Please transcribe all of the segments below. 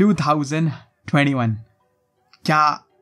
2021 क्या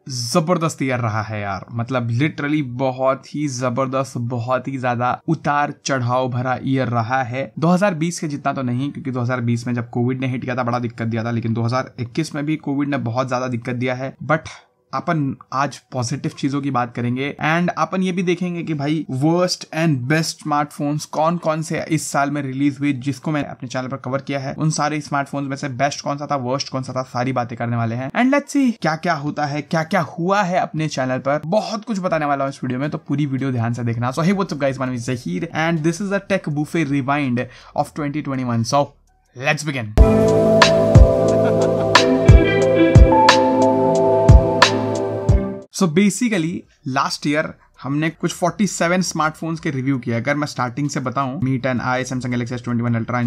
जबरदस्त ईयर रहा है यार मतलब लिटरली बहुत ही जबरदस्त बहुत ही ज्यादा उतार चढ़ाव भरा ईयर रहा है 2020 के जितना तो नहीं क्योंकि 2020 में जब कोविड ने हिट किया था बड़ा दिक्कत दिया था लेकिन 2021 में भी कोविड ने बहुत ज्यादा दिक्कत दिया है बट अपन आज पॉजिटिव चीजों की बात करेंगे एंड अपन ये भी देखेंगे कि भाई वर्स्ट एंड बेस्ट स्मार्टफोन्स कौन कौन से इस साल में रिलीज हुए जिसको मैंने अपने चैनल पर कवर किया है उन सारे स्मार्टफोन्स में से बेस्ट कौन सा था वर्स्ट कौन सा था सारी बातें करने वाले हैं एंड लेट्स सी क्या क्या होता है क्या क्या हुआ है अपने चैनल पर बहुत कुछ बताने वाला हूँ इस वीडियो में तो पूरी वीडियो ध्यान से देखना so hey what's up guys my name Zaheer and this is a tech buffet rewind of twenty twenty one so let's begin so basically last year हमने कुछ 47 स्मार्टफोन्स के रिव्यू किया अगर मैं स्टार्टिंग से बताऊं Mi ten i Samsung Galaxy S twenty one Ultra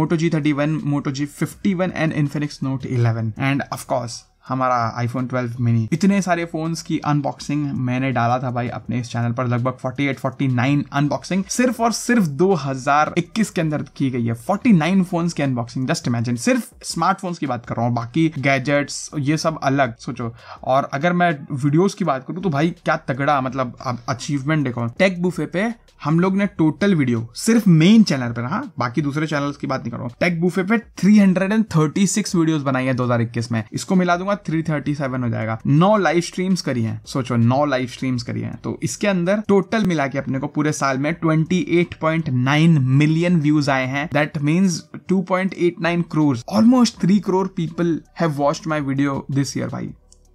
Moto G thirty one Moto G fifty one and Infinix Note eleven and of course हमारा iPhone 12 mini इतने सारे फोन्स की अनबॉक्सिंग मैंने डाला था भाई अपने इस चैनल पर लगभग 48 49 अनबॉक्सिंग सिर्फ और सिर्फ 2021 के अंदर की गई है 49 फोन्स की अनबॉक्सिंग जस्ट इमेजिन सिर्फ स्मार्टफोन्स की बात कर रहा हूँ बाकी गैजेट्स ये सब अलग सोचो और अगर मैं वीडियोज की बात करूँ तो भाई क्या तगड़ा मतलब अचीवमेंट देखो टेक बुफे पे हम लोग ने टोटल वीडियो सिर्फ मेन चैनल पर हाँ बाकी दूसरे चैनल की बात नहीं करो टेक बुफे पे 336 वीडियोस बनाई है 2021 में इसको मिला दूंगा 337 हो जाएगा नौ लाइव स्ट्रीम्स करी हैं सोचो नौ लाइव स्ट्रीम्स करी हैं तो इसके अंदर टोटल मिला के अपने को पूरे साल में 28.9 मिलियन व्यूज आए हैं that means 2.89 crore almost three crore people have watched video this year भाई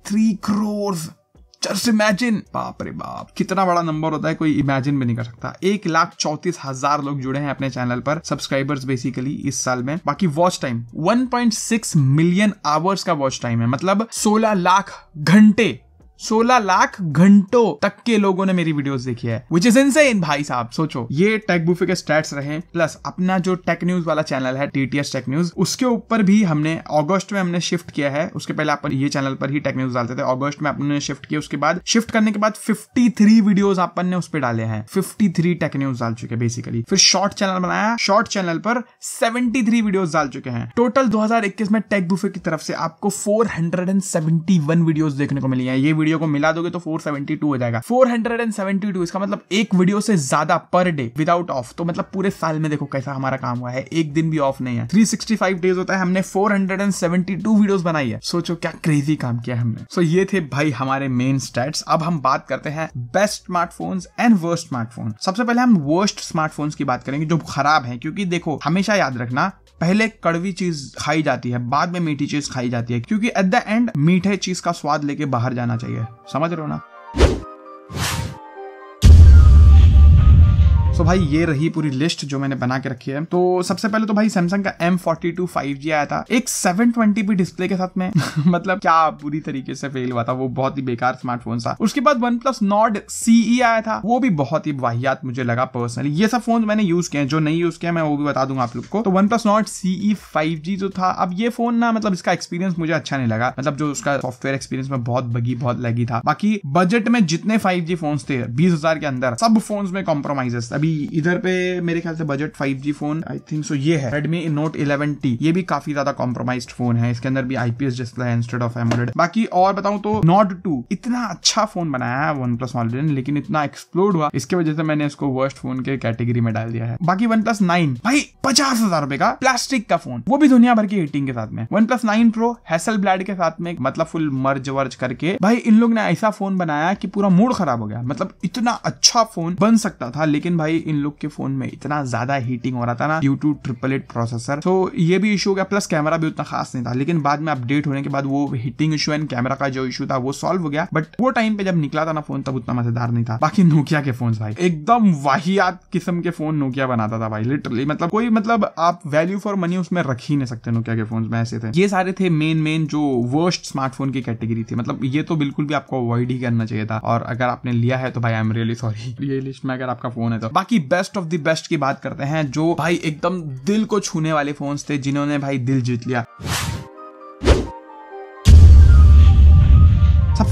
थ्री करोड़ जस्ट इमेजिन बाप रे बाप कितना बड़ा नंबर होता है कोई इमेजिन भी नहीं कर सकता एक लाख चौतीस हजार लोग जुड़े हैं अपने चैनल पर सब्सक्राइबर्स बेसिकली इस साल में बाकी वॉच टाइम 1.6 मिलियन आवर्स का वॉच टाइम है मतलब 16 लाख घंटे सोलह लाख घंटों तक के लोगों ने मेरी वीडियोस देखी है विच इज इनसेन भाई साहब सोचो ये टेक बुफे के स्टैट्स रहे प्लस अपना जो टेक न्यूज वाला चैनल है टीटीएस टेक न्यूज उसके ऊपर भी हमने ऑगस्ट में हमने शिफ्ट किया है उसके पहले अपन ये चैनल पर ही टेक न्यूज डालते थे ऑगस्ट में अपने शिफ्ट किया उसके बाद शिफ्ट करने के बाद थ्री वीडियो अपन ने उस पर डाले हैं फिफ्टी थ्री टेक न्यूज डाल चुके बेसिकली फिर शॉर्ट चैनल बनाया शॉर्ट चैनल पर सेवेंटी थ्री वीडियो डाल चुके हैं टोटल दो में टेक बुफे की तरफ से आपको four hundred and seventy one video देखने को मिली है ये वीडियो वीडियो को मिला दोगे तो 472 हो जाएगा 472 इसका मतलब एक वीडियो से ज्यादा पर डे विदाउट ऑफ तो मतलब पूरे साल में देखो कैसा हमारा काम हुआ है एक दिन भी ऑफ नहीं है 365 डेज होता है हमने 472 वीडियोस बनाई है सोचो क्या क्रेजी काम किया हमने सो so, ये थे भाई हमारे मेन स्टेट्स अब हम बात करते हैं best smartphone and worst smartphone सबसे पहले हम वर्स्ट स्मार्टफोन की बात करेंगे जो खराब है क्योंकि देखो हमेशा याद रखना पहले कड़वी चीज खाई जाती है बाद में मीठी चीज खाई जाती है क्योंकि एट द एंड मीठे चीज का स्वाद लेके बाहर जाना चाहिए है समझ रहे हो ना सो so भाई ये रही पूरी लिस्ट जो मैंने बना के रखी है तो सबसे पहले तो भाई सैमसंग का M forty two five G आया था एक सेवन ट्वेंटी भी डिस्प्ले के साथ में मतलब क्या पूरी तरीके से फेल हुआ था वो बहुत ही बेकार स्मार्टफोन था उसके बाद वन प्लस नॉट सीई आया था वो भी बहुत ही वाहियात मुझे लगा पर्सनली ये सब फोन मैंने यूज किए जो नहीं यूज किया मैं वो भी बता दूंगा आप लोग को तो OnePlus Nord CE five G जो था अब ये फोन ना मतलब इसका एक्सपीरियंस मुझे अच्छा नहीं लगा मतलब जो उसका सॉफ्टवेयर एक्सपीरियंस में बहुत बगी बहुत लगी था बाकी बजट में जितने फाइव जी फोन थे बीस हजार के अंदर सब फोन में कॉम्प्रोमाइजेस अभी इधर पे मेरे ख्याल से budget 5G phone I think so ये है Redmi Note 11T ये भी काफी ज्यादा कॉम्प्रोमाइज फोन है इसके अंदर भी आईपीएस डिस्प्ले है इंस्टेड ऑफ एमोलेड बाकी और बताऊं तो नॉट टू इतना अच्छा फोन बनाया है वन प्लस ऑलरेडी ने लेकिन इतना एक्सप्लोड हुआ इसके वजह से मैंने इसको वर्स्ट फोन के कैटेगरी में डाल दिया है बाकी वन प्लस नाइन भाई पचास हजार रुपए का प्लास्टिक का फोन वो भी दुनिया भर की हिटिंग के साथ में OnePlus nine Pro Hasselblad के साथ में मतलब फुल मर्ज वर्ज करके भाई इन लोग ने ऐसा फोन बनाया कि पूरा मूड खराब हो गया मतलब इतना अच्छा फोन बन सकता था लेकिन भाई भाई इन लोग के फोन में इतना ज्यादा हीटिंग हो रहा था ना due to triple eight processor तो ये भी इशू हो गया प्लस कैमरा भी उतना खास नहीं था लेकिन बाद में अपडेट होने के बाद वो हीटिंग इशू एंड कैमरा का जो इशू था वो सॉल्व हो गया बट वो टाइम पे जब निकला था ना फोन तब उतना मजेदार नहीं था बाकी नोकिया के फोन भाई एकदम वाहियात किस्म के फोन नोकिया बनाता था भाई लिटरली मतलब कोई मतलब आप वैल्यू फॉर मनी उसमें रख ही नहीं सकते नोकिया के फोन में ऐसे थे ये सारे थे मेन मेन जो वर्स्ट स्मार्टफोन की कैटेगरी थी मतलब ये तो बिल्कुल भी आपको अवॉइड ही करना चाहिए था और अगर आपने लिया है तो भाई आई एम रियली सॉरी ये लिस्ट में अगर आपका फोन है तो बाकी बेस्ट ऑफ द बेस्ट की बात करते हैं जो भाई एकदम दिल को छूने वाले फोन थे जिन्होंने भाई दिल जीत लिया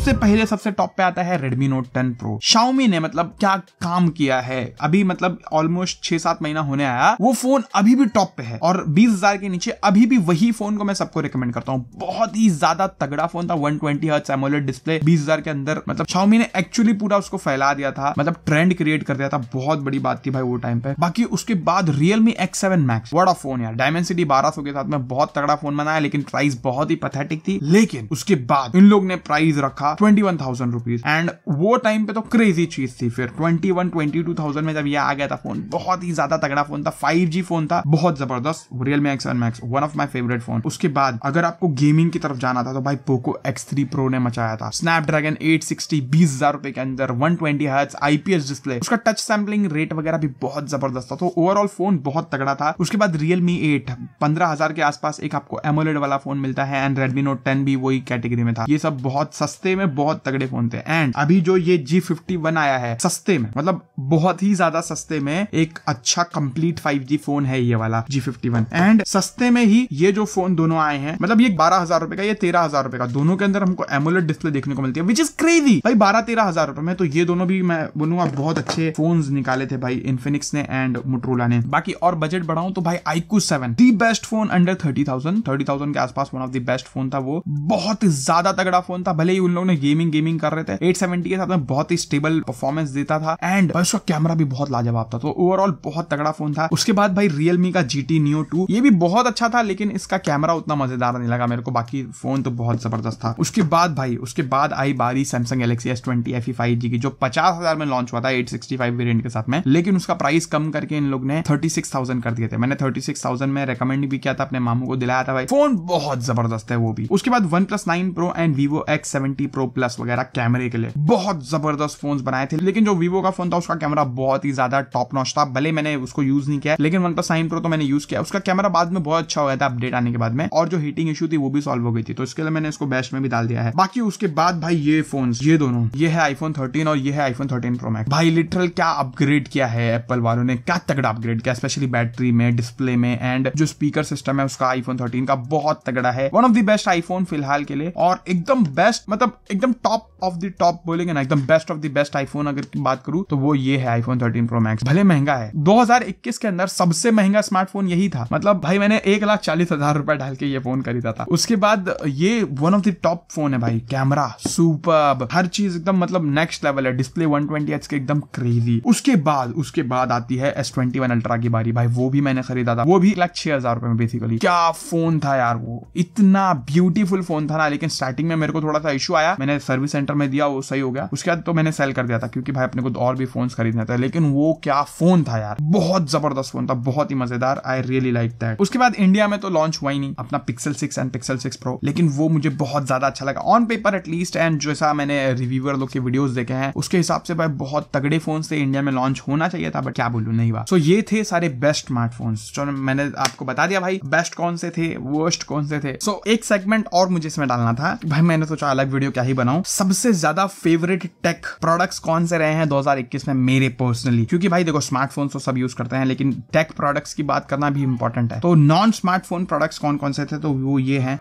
सबसे पहले सबसे टॉप पे आता है Redmi Note 10 Pro Xiaomi ने मतलब क्या काम किया है अभी मतलब ऑलमोस्ट छह सात महीना होने आया वो फोन अभी भी टॉप पे है और बीस हजार के नीचे अभी भी वही फोन को मैं सबको रिकमेंड करता हूँ बहुत ही ज्यादा तगड़ा फोन था वन ट्वेंटी एमोलेट डिस्प्ले बीस के अंदर मतलब Xiaomi ने एक्चुअली पूरा उसको फैला दिया था मतलब ट्रेंड क्रिएट कर दिया था बहुत बड़ी बात थी भाई वो टाइम पे बाकी उसके बाद रियलमी एक्स सेवन मैक्स बड़ा फोन यार डायमेंसिटी बारह सौ के साथ में बहुत तगड़ा फोन बनाया लेकिन प्राइस बहुत ही पथेटिक थी लेकिन उसके बाद इन लोग ने प्राइस रखा था twenty one thousand rupees and वो टाइम पे तो क्रेजी चीज थी फिर twenty one twenty two thousand में जब ये आ गया था फोन बहुत ही ज्यादा तगड़ा फोन था फाइव जी फोन था बहुत जबरदस्त Realme X Max one of my favourite phone उसके बाद अगर आपको गेमिंग की तरफ जाना था तो भाई पोको एक्स थ्री प्रो ने मचाया था स्नैपड्रैगन एट सिक्सटी बीस हजार रुपए के अंदर one twenty hertz IPS display उसका टच सैम्पलिंग रेट वगैरह भी बहुत जबरदस्त था तो ओवरऑल फोन बहुत तगड़ा था उसके बाद रियल मी एट पंद्रह हजार के आसपास एक आपको एमोलेड वाला फोन मिलता है एंड रेडमी नोट टेन भी वही कैटेगरी में था ये सब बहुत सस्ते में में बहुत तगड़े फोन थे एंड अभी जो ये जी फिफ्टी वन आया है सस्ते में मतलब बहुत ही ज्यादा सस्ते में एक अच्छा कंप्लीट फाइव जी फोन है ये वाला जी फिफ्टी वन एंड सस्ते में ही ये जो फोन दोनों आए हैं मतलब ये बारह हजार रुपए का ये तेरह हजार रुपए का दोनों के अंदर हमको एमोलेट डिस्प्ले देखने को मिलती है विच इज क्रेजी भाई बारह तेरह हजार रुपए में तो ये दोनों भी मैं बोलूंगा बहुत अच्छे फोन निकाले थे भाई इन्फिनिक्स ने एंड मोटरोला ने बाकी और बजट बढ़ाऊं तो भाई iQOO seven the best phone under thirty thousand thirty thousand के आसपास one of the best phone था वो बहुत ज्यादा तगड़ा फोन था भले ही उन लोगों ने में गेमिंग गेमिंग कर रहे थे एट सेवेंटी के साथ में बहुत ही स्टेबल परफॉर्मेंस देता था एंड उसका कैमरा भी बहुत लाजवाब था तो ओवरऑल बहुत तगड़ा फोन था उसके बाद भाई रियलमी का जी टी न्यू टू ये भी बहुत अच्छा था लेकिन इसका कैमरा उतना मजेदार नहीं लगा मेरे को बाकी फोन तो बहुत जबरदस्त था उसके बाद भाई उसके बाद आई बारी Samsung Galaxy S twenty F five G की जो पचास हजार में लॉन्च हुआ था एट सिक्सटी फाइव वेरियंट के साथ में लेकिन उसका प्राइस कम करके इन लोग ने थर्टी सिक्स थाउजेंड कर दिए थे मैंने थर्टी सिक्स थाउजेंड में रिकमेंड भी किया था अपने मामू को दिलाया था भाई फोन बहुत जबरदस्त है वो भी उसके बाद OnePlus nine Pro and Vivo X seventy Pro Pro Plus वगैरह कैमरे के लिए बहुत जबरदस्त फोन बनाए थे लेकिन जो वीवो का फोन था उसका कैमरा बहुत ही ज्यादा टॉप नॉच था भले मैंने उसको यूज नहीं किया लेकिन वन प्लस नाइन प्रो तो मैंने यूज किया उसका कैमरा बाद में बहुत अच्छा हुआ था अपडेट आने के बाद में और जो हीटिंग इशू थी वो भी सॉल्व हो गई थी तो इसके लिए मैंने इसको बेस्ट में भी डाल दिया है बाकी उसके बाद भाई ये फोन ये दोनों ये है आईफोन थर्टीन और ये है आईफोन थर्टीन प्रो मैक्स भाई लिटरल क्या अपग्रेड किया है एप्पल वालों ने क्या तगड़ा अपग्रेड किया स्पेशली बैटरी में डिस्प्ले में एंड जो स्पीकर सिस्टम है उसका आईफोन थर्टीन का बहुत तगड़ा है one of the best iPhone फिलहाल के लिए और एकदम बेस्ट मतलब एकदम टॉप ऑफ द टॉप बोलेंगे ना एकदम best of the best iPhone अगर की बात करूं तो वो ये है आईफोन 13 प्रो मैक्स भले महंगा है 2021 के अंदर सबसे महंगा स्मार्टफोन यही था मतलब भाई मैंने एक लाख चालीस हजार रुपए डाल के ये फोन खरीदा था उसके बाद ये one of the top phone है भाई कैमरा सुपर हर चीज एकदम मतलब नेक्स्ट लेवल है डिस्प्ले वन ट्वेंटी के एकदम क्रेजी उसके बाद उसके बाद आती है एस ट्वेंटी वन अल्ट्रा की बारी भाई वो भी मैंने खरीदा था वो भी एक लाख छह हजार रुपए में बेसिकली क्या फोन था यार वो इतना ब्यूटीफुल फोन था ना लेकिन स्टार्टिंग में मेरे को थोड़ा सा इशू आया मैंने सर्विस सेंटर में दिया वो सही हो गया उसके बाद तो मैंने सेल कर दिया था क्योंकि भाई अपने को तो और भी फोन खरीदना था लेकिन वो क्या फोन था यार बहुत जबरदस्त फोन था बहुत ही मजेदार आई रियली लाइक दैट उसके बाद इंडिया में तो लॉन्च हुआ ही नहीं अपना Pixel six and Pixel six Pro लेकिन वो मुझे बहुत ज्यादा अच्छा लगा ऑन पेपर एटलीस्ट एंड जैसा मैंने रिव्यूअर लोग के वीडियो देखे हैं उसके हिसाब से भाई बहुत तगड़े फोन से इंडिया में लॉन्च होना चाहिए था बट क्या बोलू नहीं बात सो ये थे सारे बेस्ट स्मार्टफोन जो मैंने आपको बता दिया भाई बेस्ट कौन से थे वर्स्ट कौन से थे सो so, एक सेगमेंट और मुझे इसमें डालना था भाई मैंने सोचा अलग वीडियो क्या क्या ही बनाऊं सबसे ज्यादा फेवरेट टेक प्रोडक्ट्स कौन से रहे हैं 2021 में मेरे पर्सनली क्योंकि भाई देखो स्मार्टफोन तो सब यूज करते हैं लेकिन टेक प्रोडक्ट्स की बात करना भी इंपॉर्टेंट है तो नॉन स्मार्टफोन प्रोडक्ट्स कौन कौन से थे तो वो ये है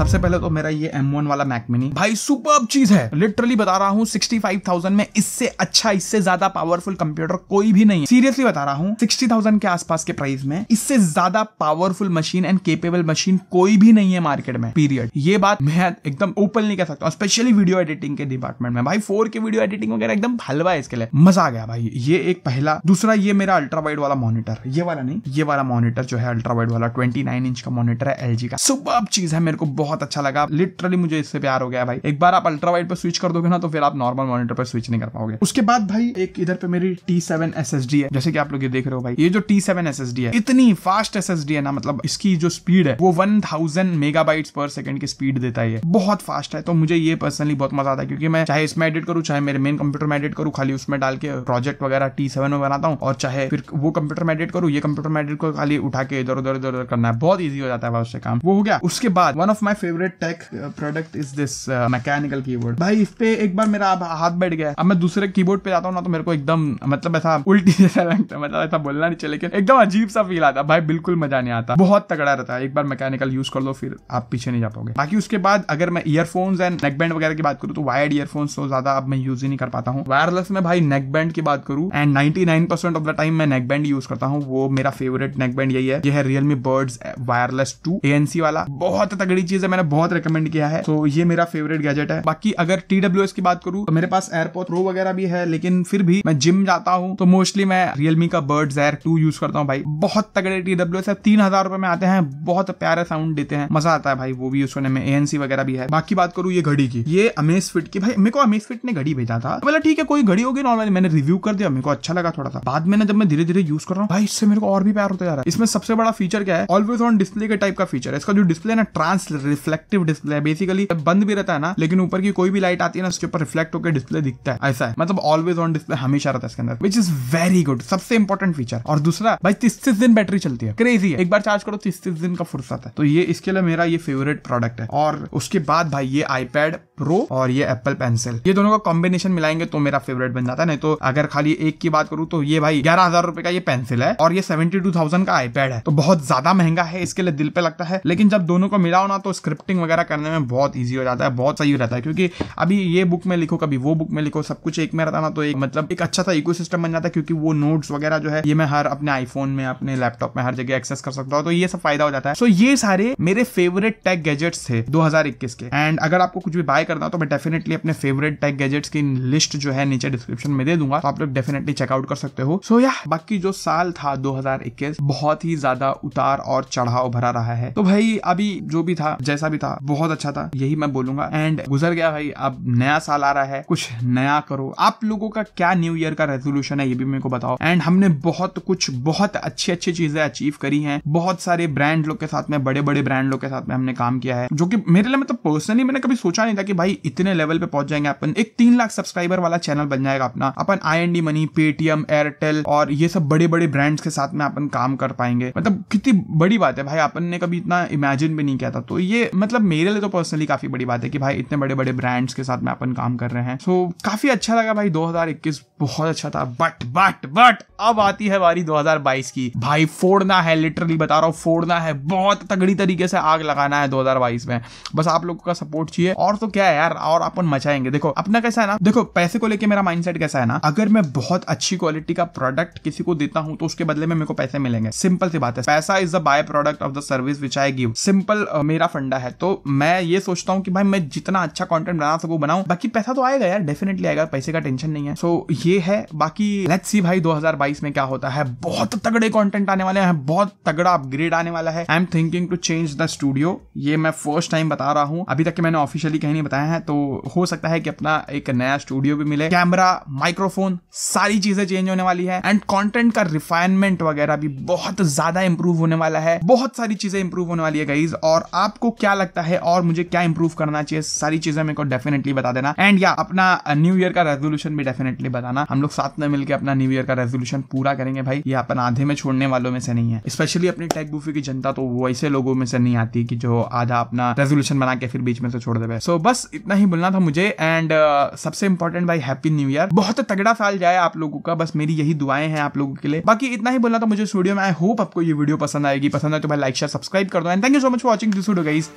सबसे पहले तो मेरा ये M1 वाला Mac Mini भाई सुपर चीज है लिटरली बता रहा हूँ 65,000 में इससे अच्छा इससे ज्यादा पावरफुल कंप्यूटर कोई भी नहीं है सीरियसली बता रहा हूँ 60,000 के आसपास के प्राइस में इससे ज्यादा powerful machine and capable machine कोई भी नहीं है मार्केट में पीरियड ये बात मैं एकदम ओपन नहीं कर सकता हूँ स्पेशली वीडियो एडिटिंग के डिपार्टमेंट में भाई फोर के वीडियो एडिटिंग वगैरह एकदम हलवा है इसके लिए मजा आ गया भाई ये एक पहला दूसरा ये मेरा अल्ट्रा वाइड वाला मॉनिटर ये वाला नहीं ये वाला मॉनिटर जो है अल्ट्रा वाइड वाला ट्वेंटी इंच का मॉनिटर है एल का सुपर चीज है मेरे को बहुत बहुत अच्छा लगा लिटरली मुझे इससे प्यार हो गया भाई एक बार आप अल्ट्रा वाइट पर स्विच कर दोगे ना तो फिर आप नॉर्मल मॉनिटर पर स्विच नहीं कर पाओगे उसके बाद भाई एक इधर पे मेरी T seven S S D है जैसे कि आप लोग ये देख रहे हो भाई ये जो T seven S S D है इतनी फास्ट एस एस डी है ना मतलब इसकी जो स्पीड है वो one thousand mega per second की स्पीड देता है बहुत फास्ट है तो मुझे ये पर्सनली बहुत मजा आता है क्योंकि मैं चाहे इसमें एडिट करूँ चाहे मेरे मेन कंप्यूटर में एडिट करूँ खाली उसमें डाल के प्रोजेक्ट वगैरह टी सेवन में बनाता हूँ और चाहे फिर वो कंप्यूटर में एडिट करूँ ये कंप्यूटर में एडिट को खाली उठा के इधर उधर उधर करना है बहुत ईजी हो जाता है उससे काम वो हो गया उसके बाद one of my favourite tech product is this mechanical keyboard भाई इस पे एक बार मेरा हाथ बैठ गया अब मैं दूसरे कीबोर्ड पे जाता हूँ ना तो मेरे को एकदम मतलब ऐसा उल्टी जैसा लगता है मतलब ऐसा बोलना नहीं चले लेकिन एकदम अजीब सा फील आता भाई बिल्कुल मजा नहीं आता बहुत तगड़ा रहता है एक बार मैकेनिकल यूज कर लो फिर आप पीछे नहीं जा पाओगे बाकी उसके बाद अगर मैं ईयरफोन एंड नेकबैंड वगैरह की बात करूँ तो वायर्ड ईयरफोन तो ज्यादा अब मैं यूज ही नहीं कर पाता हूँ वायरलेस में भाई नेकबैंड की बात करूँ and ninety of the time मैं नेकबैंड यूज करता हूँ वो मेरा फेवरेट नेकबैंड यही है यह है Realme Buds Wireless two ANC वाला बहुत तगड़ी चीज है मैंने बहुत रिकमेंड किया है तो ये मेरा फेवरेट गैजेट है बाकी अगर टी की बात करूँ तो मेरे पास एयरपोर्ट प्रो वगैरह भी है लेकिन फिर भी मैं जिम जाता हूँ तो मोस्टली मैं रियलमी का बर्ड एयर टू यूज करता हूँ भाई बहुत तगड़े टी डब्ल्यू एस है तीन हजार रुपए में आते हैं बहुत प्यारे साउंड देते हैं मजा आता है भाई वो भी यूज करने में एएनसी वगैरह भी है बाकी बात करूँ ये घड़ी की ये अमेज फिट की भाई मेरे को अमेज फिट ने घड़ी भेजा था मतलब ठीक है कोई घड़ी होगी नॉर्मली मैंने रिव्यू कर दिया मेरे को अच्छा लगा थोड़ा सा बाद में जब मैं धीरे धीरे यूज कर रहा हूँ भाई इससे मेरे को और भी प्यार होता जा रहा है इसमें सबसे बड़ा फीचर क्या है ऑलवेज ऑन डिस्प्ले के टाइप का फीचर है इसका जो डिस्प्ले ना ट्रांस रिफ्लेक्टिव डिस्प्ले है बेसिकली बंद भी रहता है ना लेकिन ऊपर की कोई भी लाइट आती है ना उसके ऊपर रिफ्लेक्ट होकर डिस्प्ले दिखता है ऐसा है मतलब ऑलवेज ऑन डिस्प्ले हमेशा रहता है इसके अंदर विच इज वेरी गुड सबसे इंपॉर्टेंट फीचर और दूसरा भाई तीस तीस दिन बैटरी चलती है क्रेजी है एक बार चार्ज करो तीस तीस दिन का फुर्सत है तो ये इसके लिए मेरा ये फेवरेट प्रोडक्ट है और उसके बाद भाई ये आईपैड प्रो और ये एप्पल पेंसिल ये दोनों का कॉम्बिनेशन मिलाएंगे तो मेरा फेवरेट बन जाता है नहीं तो अगर खाली एक की बात करूं तो ये भाई ग्यारह हजार रुपए का ये पेंसिल है और ये सेवेंटी टू थाउजेंड का आईपैड है तो बहुत ज्यादा महंगा है इसके लिए दिल पे लगता है लेकिन जब दोनों को मिलाओ ना तो स्क्रिप्टिंग वगैरह करने में बहुत ईजी हो जाता है बहुत सही रहता है क्योंकि अभी ये बुक में लिखो कभी वो बुक में लिखो सब कुछ एक में रहता ना तो एक मतलब एक अच्छा सा इको बन जाता है क्योंकि वो नोट्स वगैरह जो है ये मैं हर अपने आईफोन में अपने लैपटॉप में हर जगह एक्सेस कर सकता हूँ तो ये सब फायदा हो जाता है सो ये सारे मेरे फेवरेट टेक गैजेट्स थे दो के एंड अगर आपको कुछ भी बाय करना हो तो मैं डेफिनेटली अपने फेवरेट टेक गैजेट्स की लिस्ट जो है नीचे डिस्क्रिप्शन में दे दूंगा तो आप लोग डेफिनेटली चेकआउट कर सकते हो सो so, या बाकी जो साल था 2021 बहुत ही ज्यादा उतार और चढ़ाव भरा रहा है तो भाई अभी जो भी था जैसा भी था बहुत अच्छा था यही मैं बोलूंगा एंड गुजर गया भाई अब नया साल आ रहा है कुछ नया करो आप लोगों का क्या न्यू ईयर का रेजोल्यूशन है ये भी मेरे को बताओ एंड हमने बहुत कुछ बहुत अच्छी अच्छी चीजें अचीव करी हैं बहुत सारे ब्रांड लोग के साथ में बड़े बड़े ब्रांड लोग के साथ में हमने काम किया है जो कि मेरे लिए मतलब पर्सनली मैंने कभी सोचा नहीं था कि भाई इतने लेवल पे पहुंच जाएंगे अपन एक तीन लाख सब्सक्राइबर वाला चैनल बन जाएगा अपना अपन I and D money Paytm Airtel और ये सब बड़े बड़े ब्रांड्स के साथ में अपन काम कर पाएंगे मतलब कितनी बड़ी बात है भाई अपन ने कभी इतना इमेजिन भी नहीं किया था तो ये मतलब मेरे लिए तो पर्सनली काफ़ी बड़ी बात है कि भाई इतने बड़े बड़े ब्रांड्स के साथ में अपन काम कर रहे हैं सो so, काफ़ी अच्छा लगा भाई 2021 बहुत अच्छा था बट बट बट अब आती है बारी 2022 की भाई फोड़ना है लिटरली बता रहा हूँ फोड़ना है बहुत तगड़ी तरीके से आग लगाना है दो में बस आप लोगों का सपोर्ट चाहिए और तो क्या है यार और अपन मचाएंगे देखो अपना कैसा है ना देखो पैसे को लेकर मेरा माइंड कैसा है ना अगर मैं बहुत अच्छी क्वालिटी का प्रोडक्ट किसी को देता हूँ तो उसके बदले में मेरे को पैसे मिलेंगे सिंपल सी बात है पैसा is the by product of the service which I give simple मेरा फंड फंडा है तो मैं ये सोचता हूँ कि भाई मैं जितना अच्छा कॉन्टेंट बना सकूँ बनाऊ बाकी पैसा तो आएगा यार डेफिनेटली आएगा पैसे का टेंशन नहीं है सो so, ये है बाकी लेट्स सी भाई 2022 में क्या होता है बहुत तगड़े कॉन्टेंट आने वाले हैं बहुत तगड़ा अपग्रेड आने वाला है I am thinking to change the studio ये मैं फर्स्ट टाइम बता रहा हूँ अभी तक मैंने ऑफिशियली कहीं नहीं बताया है तो हो सकता है कि अपना एक नया स्टूडियो भी मिले कैमरा माइक्रोफोन सारी चीजें चेंज होने वाली है एंड कॉन्टेंट का रिफाइनमेंट वगैरह भी बहुत ज्यादा इंप्रूव होने वाला है बहुत सारी चीजें इंप्रूव होने वाली है गाइज और आपको क्या लगता है और मुझे क्या इंप्रूव करना चाहिए सारी चीजें मेरे को डेफिनेटली बता देना एंड या अपना न्यू uh, ईयर का रेजोल्यूशन भी डेफिनेटली बताना हम लोग साथ में मिलकर अपना न्यू ईयर का रेजोल्यूशन पूरा करेंगे भाई ये अपन आधे में छोड़ने वालों में से नहीं है स्पेशली अपनी टेक बुफी की जनता तो वैसे लोगों में से नहीं आती कि जो आधा अपना रेजोल्यूशन बना के फिर बीच में से छोड़ देवे सो बस इतना ही बोलना था मुझे एंड uh, सबसे इंपॉर्टेंट भाई हैप्पी न्यू ईयर बहुत तगड़ा साल जाए आप लोगों का बस मेरी यही दुआएं हैं आप लोगों के लिए बाकी इतना ही बोलना था मुझे स्टूडियो में आई होप आपको ये वीडियो पसंद आएगी पसंद है तो भाई लाइक शेयर सब्सक्राइब कर दो and thank you so much for watching this video guys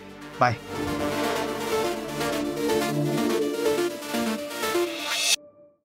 Bye.